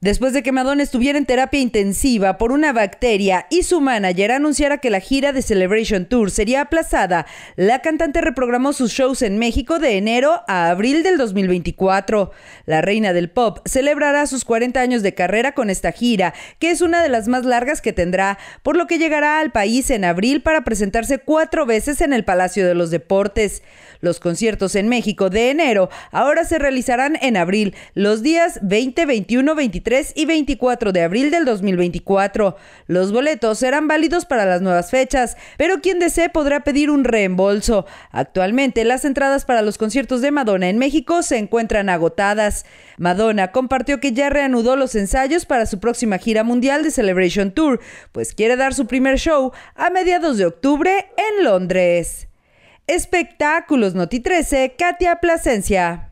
Después de que Madonna estuviera en terapia intensiva por una bacteria y su manager anunciara que la gira de Celebration Tour sería aplazada, la cantante reprogramó sus shows en México de enero a abril del 2024. La reina del pop celebrará sus 40 años de carrera con esta gira, que es una de las más largas que tendrá, por lo que llegará al país en abril para presentarse cuatro veces en el Palacio de los Deportes. Los conciertos en México de enero ahora se realizarán en abril, los días 20, 21, 23 y 24 de abril del 2024. Los boletos serán válidos para las nuevas fechas, pero quien desee podrá pedir un reembolso. Actualmente las entradas para los conciertos de Madonna en México se encuentran agotadas. Madonna compartió que ya reanudó los ensayos para su próxima gira mundial de Celebration Tour, pues quiere dar su primer show a mediados de octubre en Londres. Espectáculos Noti 13, Katia Plasencia.